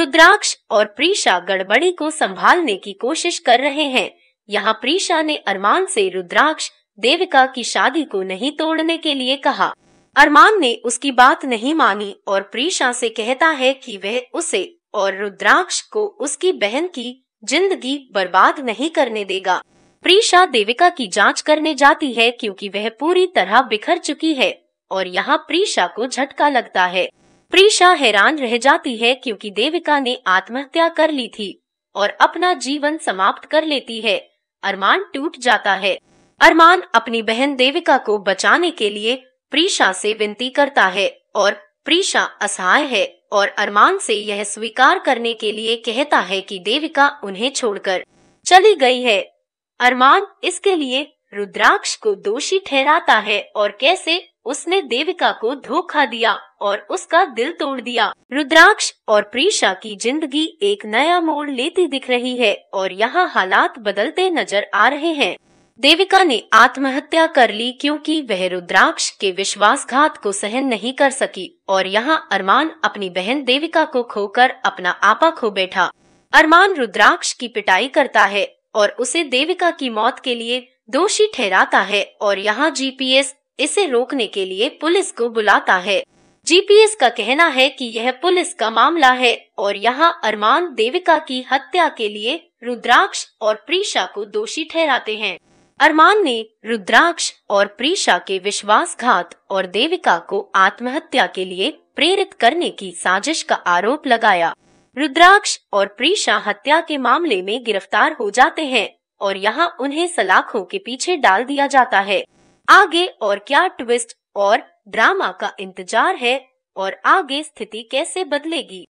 रुद्राक्ष और प्रीशा गड़बड़ी को संभालने की कोशिश कर रहे हैं यहाँ प्रीशा ने अरमान से रुद्राक्ष देविका की शादी को नहीं तोड़ने के लिए कहा अरमान ने उसकी बात नहीं मानी और प्रीशा से कहता है कि वह उसे और रुद्राक्ष को उसकी बहन की जिंदगी बर्बाद नहीं करने देगा प्रीशा देविका की जांच करने जाती है क्योंकि वह पूरी तरह बिखर चुकी है और यहाँ प्रीशा को झटका लगता है प्रीशा हैरान रह जाती है क्योंकि देविका ने आत्महत्या कर ली थी और अपना जीवन समाप्त कर लेती है अरमान टूट जाता है अरमान अपनी बहन देविका को बचाने के लिए प्रीशा से विनती करता है और प्रीशा असहाय है और अरमान से यह स्वीकार करने के लिए कहता है कि देविका उन्हें छोड़कर चली गई है अरमान इसके लिए रुद्राक्ष को दोषी ठहराता है और कैसे उसने देविका को धोखा दिया और उसका दिल तोड़ दिया रुद्राक्ष और प्रीशा की जिंदगी एक नया मोड़ लेती दिख रही है और यहाँ हालात बदलते नजर आ रहे हैं देविका ने आत्महत्या कर ली क्योंकि वह रुद्राक्ष के विश्वासघात को सहन नहीं कर सकी और यहाँ अरमान अपनी बहन देविका को खोकर अपना आपा खो बैठा अरमान रुद्राक्ष की पिटाई करता है और उसे देविका की मौत के लिए दोषी ठहराता है और यहाँ जीपीएस इसे रोकने के लिए पुलिस को बुलाता है जीपीएस का कहना है कि यह पुलिस का मामला है और यहाँ अरमान देविका की हत्या के लिए रुद्राक्ष और प्रीशा को दोषी ठहराते हैं अरमान ने रुद्राक्ष और प्रीशा के विश्वासघात और देविका को आत्महत्या के लिए प्रेरित करने की साजिश का आरोप लगाया रुद्राक्ष और प्रीशा हत्या के मामले में गिरफ्तार हो जाते हैं और यहाँ उन्हें सलाखों के पीछे डाल दिया जाता है आगे और क्या ट्विस्ट और ड्रामा का इंतजार है और आगे स्थिति कैसे बदलेगी